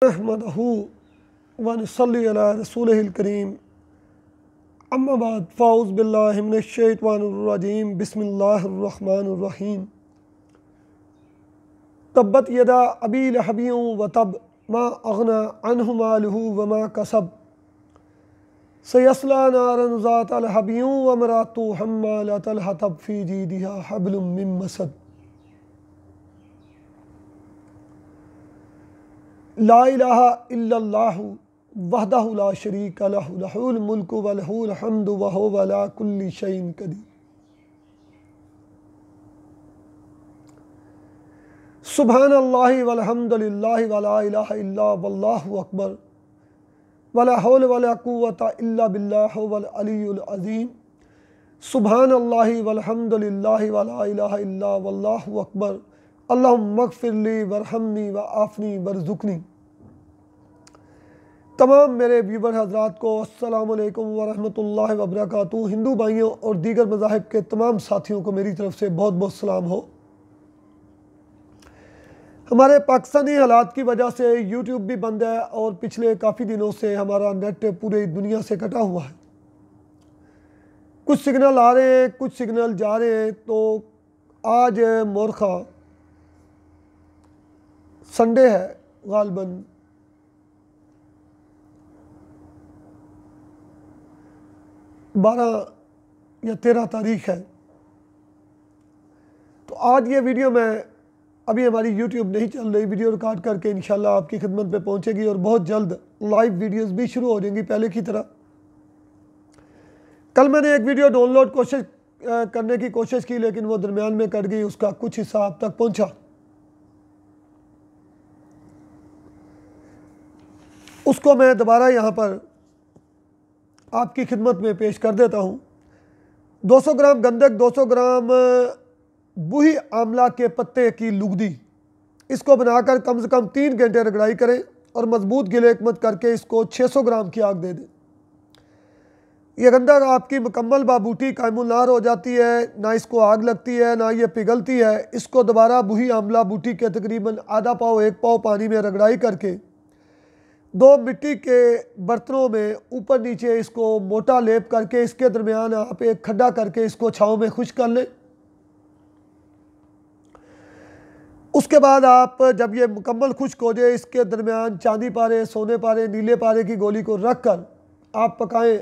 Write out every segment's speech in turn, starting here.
करीम अम्माबाद फ़ाउज़ बिल्लाशवानरजीम बसमीम तब्बत यदा अबी लहबियों व तब मा अगना अनहुमालहू व मा कसब सयसला नारनजातलहबियों व मरातु हम्मा लतलहतब फ़ी जी दिया हबलुम मसद ला वहदा शरीक मुल्क वलहमद वहो वला कुल्ली शैन कदी सुबहान अल्लाह वलहमदिल्ला वला वल्लाह अकबर वला हौल वला कुवत सुबहान अल्लाह वलहमदिल्ला वला इल्ला वल्लाह अकबर अल्लाफ़िली वरहमनी व आफ़नी वरजुकनी तमाम मेरे व्यूबर हजरात को असलकम वरहमल वबरक हिंदू भाइयों और दीगर मजाहब के तमाम साथियों को मेरी तरफ से बहुत बहुत सलाम हो हमारे पाकिस्तानी हालात की वजह से यूट्यूब भी बंद है और पिछले काफ़ी दिनों से हमारा नेट पूरी दुनिया से कटा हुआ है कुछ सिग्नल आ रहे हैं कुछ सिग्नल जा रहे हैं तो आज मोरखा संडे है गालबन बारह या तेरह तारीख है तो आज ये वीडियो मैं अभी हमारी यूट्यूब नहीं चल रही वीडियो रिकॉर्ड करके इन आपकी खिदमत पे पहुंचेगी और बहुत जल्द लाइव वीडियोस भी शुरू हो जाएंगी पहले की तरह कल मैंने एक वीडियो डाउनलोड कोशिश करने की कोशिश की लेकिन वो दरमियान में कट गई उसका कुछ हिस्सा आप तक पहुंचा उसको मैं दोबारा यहाँ पर आपकी खिदमत में पेश कर देता हूँ 200 ग्राम गंदक 200 ग्राम बूही आमला के पत्ते की लुगदी इसको बनाकर कम से कम तीन घंटे रगड़ाई करें और मजबूत गिले एकमत करके इसको 600 ग्राम की आग दे दें यह गंदक आपकी मुकम्मल बाबूटी कायमुलनार हो जाती है ना इसको आग लगती है ना ये पिघलती है इसको दोबारा बूही आमला बूटी के तकरीबन आधा पाव एक पाव पानी में रगड़ाई करके दो मिट्टी के बर्तनों में ऊपर नीचे इसको मोटा लेप करके इसके दरमियान आप एक खड्डा करके इसको छाव में खुश कर लें उसके बाद आप जब ये मुकम्मल खुश्क हो जाए इसके दरमियान चांदी पारे सोने पारे नीले पारे की गोली को रख कर आप पकाएं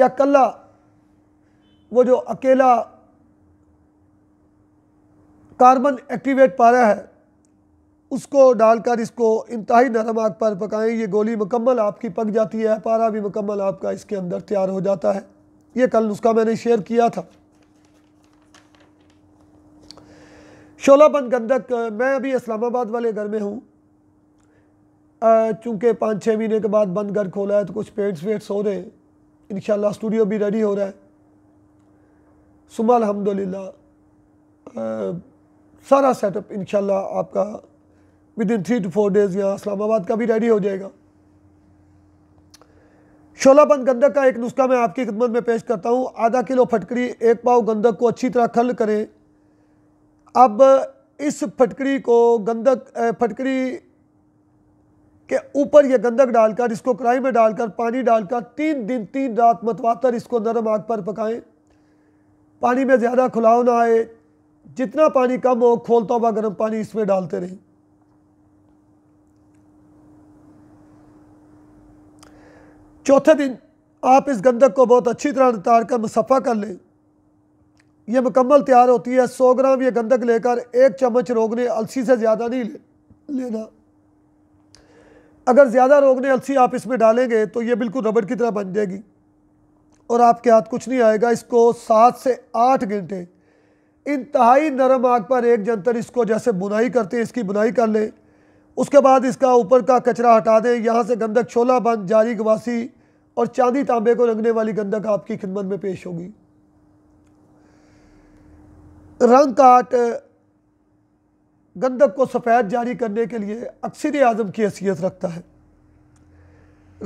या कल्ला वो जो अकेला कार्बन एक्टिवेट पारा है उसको डालकर इसको इंतहाई नरम आग पर पकाएं ये गोली मुकम्मल आपकी पक जाती है पारा भी मुकम्मल आपका इसके अंदर तैयार हो जाता है ये कल नुस्खा मैंने शेयर किया था शोलापन गंदक मैं अभी इस्लामाबाद वाले घर में हूँ चूँकि पाँच छः महीने के बाद बंद घर खोला है तो कुछ पेंट्स वेट्स हो रहे हैं इन स्टूडियो भी रेडी हो रहा है सुबह अलहमदिल्ला सारा सेटअप इन आपका with in three two four days यहाँ इस्लामाबाद का भी रेडी हो जाएगा शोलाबंद गंदक का एक नुस्खा मैं आपकी खिदमत में पेश करता हूँ आधा किलो फटकड़ी एक पाव गंदक को अच्छी तरह खल करें अब इस फटकड़ी को गंदक फटकड़ी के ऊपर ये गंदक डालकर इसको कढ़ाई में डालकर पानी डालकर तीन दिन तीन रात मतवातर इसको नरम आग पर पकाएं पानी में ज़्यादा खुलाव ना आए जितना पानी कम हो खोलता हुआ गर्म पानी इसमें डालते रहें चौथे दिन आप इस गंदक को बहुत अच्छी तरह तार कर मुसफ़ा कर लें यह मुकम्मल तैयार होती है सौ ग्राम ये गंदक लेकर एक चम्मच रोगने अलसी से ज़्यादा नहीं ले लेना अगर ज़्यादा रोगने अलसी आप इसमें डालेंगे तो ये बिल्कुल रबड़ की तरह बन जाएगी और आपके हाथ कुछ नहीं आएगा इसको सात से आठ घंटे इंतहाई नरम आग पर एक जंतर इसको जैसे बुनाई करते हैं इसकी बुनाई कर लें उसके बाद इसका ऊपर का कचरा हटा दें यहाँ से गंदक छोला बंद जारी गवासी और चांदी तांबे को रंगने वाली गंदक आपकी खिदमत में पेश होगी रंग काट गंदक को सफ़ेद जारी करने के लिए अक्सर आज़म की हैसियत रखता है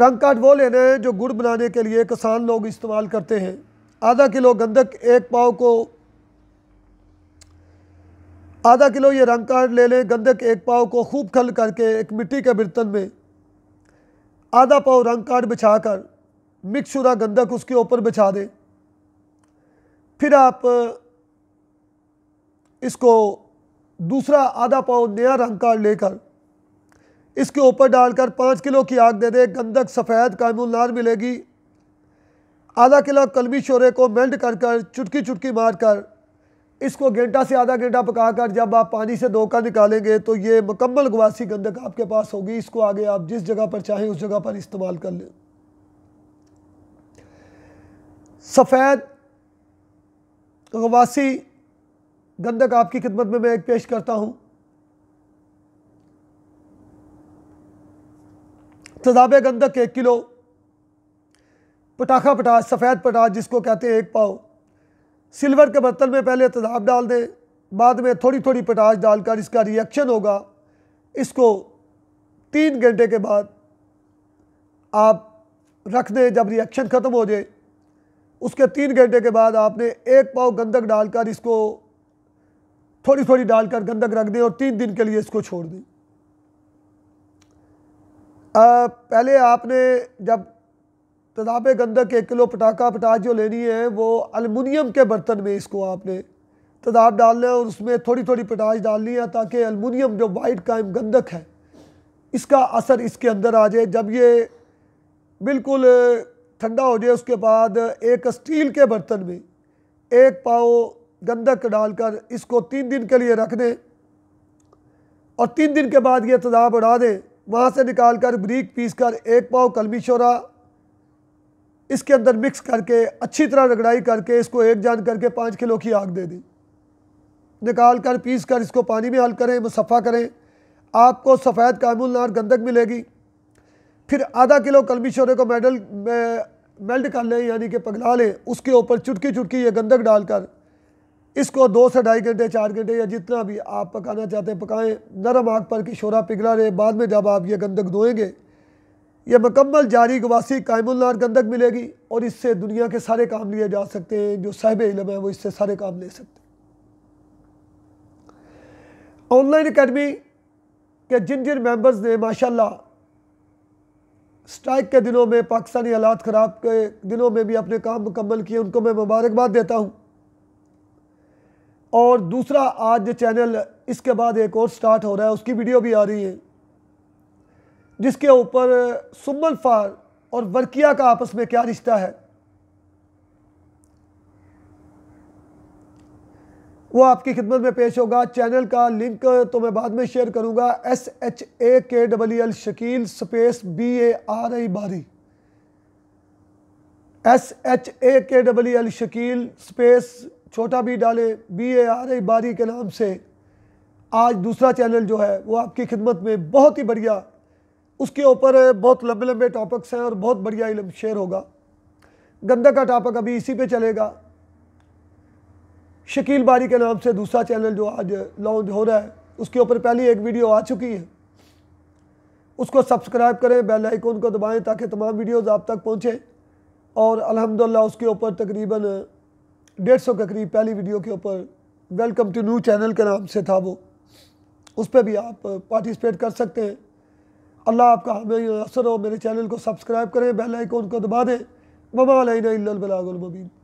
रंग काट वो लेने हैं जो गुड़ बनाने के लिए किसान लोग इस्तेमाल करते हैं आधा किलो गंदक एक पाव को आधा किलो ये रंग कार्ड ले लें गंदक एक पाव को खूब खल करके एक मिट्टी के बर्तन में आधा पाव रंग कार्ड बिछा कर मिक्स शुरा गंदक उसके ऊपर बिछा दें फिर आप इसको दूसरा आधा पाव नया रंग कार्ड लेकर इसके ऊपर डालकर पाँच किलो की आग दे दें गंदक सफ़ेद कायमुलनार मिलेगी आधा किलो कलमी शोरे को मेल्ट कर कर चुटकी चुटकी मार कर इसको घंटा से आधा घंटा पका कर जब आप पानी से धोखा निकालेंगे तो ये मुकम्मल गवासी गंदक आपके पास होगी इसको आगे आप जिस जगह पर चाहें उस जगह पर इस्तेमाल कर लें सफ़ेद गवासी गंदक आपकी खिदमत में मैं एक पेश करता हूँ तजाब गंदक एक किलो पटाखा पटाश सफ़ेद पटाश जिसको कहते हैं एक पाव सिल्वर के बर्तन में पहले तेज़ाब डाल दें बाद में थोड़ी थोड़ी पटाश डालकर इसका रिएक्शन होगा इसको तीन घंटे के बाद आप रख दें जब रिएक्शन ख़त्म हो जाए उसके तीन घंटे के बाद आपने एक पाव गंदक डालकर इसको थोड़ी थोड़ी डालकर गंदक रख दें और तीन दिन के लिए इसको छोड़ दें पहले आपने जब तनाब गंदक एक किलो पटाखा पटाख जो लेनी है वो अलमुनियम के बर्तन में इसको आपने तनाब डालना है और उसमें थोड़ी थोड़ी पटाश डालनी है ताकि अलमुनियम जो वाइट कायम गंदक है इसका असर इसके अंदर आ जाए जब ये बिल्कुल ठंडा हो जाए उसके बाद एक स्टील के बर्तन में एक पाव गंदक डालकर इसको तीन दिन के लिए रख दें और तीन दिन के बाद ये तदाब उड़ा दें वहाँ से निकाल कर ब्रीक पीस कर एक पाव कलमी शोरा इसके अंदर मिक्स करके अच्छी तरह रगड़ाई करके इसको एक जान करके पाँच किलो की आग दे दी निकाल कर पीस कर इसको पानी में हल करें मुसफ़ा करें आपको सफ़ेद कामुल नार गंदक मिलेगी फिर आधा किलो कलमी शोरे को मेडल मेल्ट कर लें यानी कि पगला लें उसके ऊपर चुटकी चुटकी ये गंदक डालकर इसको दो से ढाई घंटे चार घंटे या जितना भी आप पकाना चाहते हैं पकाएं नरम आग पर कि शोरा पिघला रहे बाद में जब आप ये गंदक धोएंगे ये मकम्मल जारी गवासी कायमुल्लार गंदक मिलेगी और इससे दुनिया के सारे काम लिए जा सकते हैं जो साहब इलम है वो इससे सारे काम ले सकते हैं ऑनलाइन अकेडमी के जिन जिन मेंबर्स ने माशाल्लाह स्ट्राइक के दिनों में पाकिस्तानी हालात ख़राब के दिनों में भी अपने काम मुकम्मल किए उनको मैं मुबारकबाद देता हूँ और दूसरा आज चैनल इसके बाद एक और स्टार्ट हो रहा है उसकी वीडियो भी आ रही है जिसके ऊपर सुमन फार और वर्किया का आपस में क्या रिश्ता है वो आपकी खिदमत में पेश होगा चैनल का लिंक तो मैं बाद में शेयर करूंगा S H A K double L Shakeel space B A R I Bari S H A K double L Shakeel space छोटा बी डाले B A R I Bari के नाम से आज दूसरा चैनल जो है वो आपकी खिदमत में बहुत ही बढ़िया उसके ऊपर बहुत लंबे लंबे टॉपिक्स हैं और बहुत बढ़िया इलम शेयर होगा गंदा का टॉपिक अभी इसी पे चलेगा शकील बारी के नाम से दूसरा चैनल जो आज लॉन्च हो रहा है उसके ऊपर पहली एक वीडियो आ चुकी है उसको सब्सक्राइब करें बेल आइकॉन को दबाएं ताकि तमाम वीडियोस आप तक पहुंचे और अल्हम्दुलिल्लाह उसके ऊपर तकरीबन डेढ़ सौ के करीब पहली वीडियो के ऊपर वेलकम टू न्यू चैनल के नाम से था वो उस पर भी आप पार्टिसिपेट कर सकते हैं अल्लाह आपका हमें असर हो मेरे चैनल को सब्सक्राइब करें बेल आइकॉन को दबा दें ममा लाइन बलागुलमबीन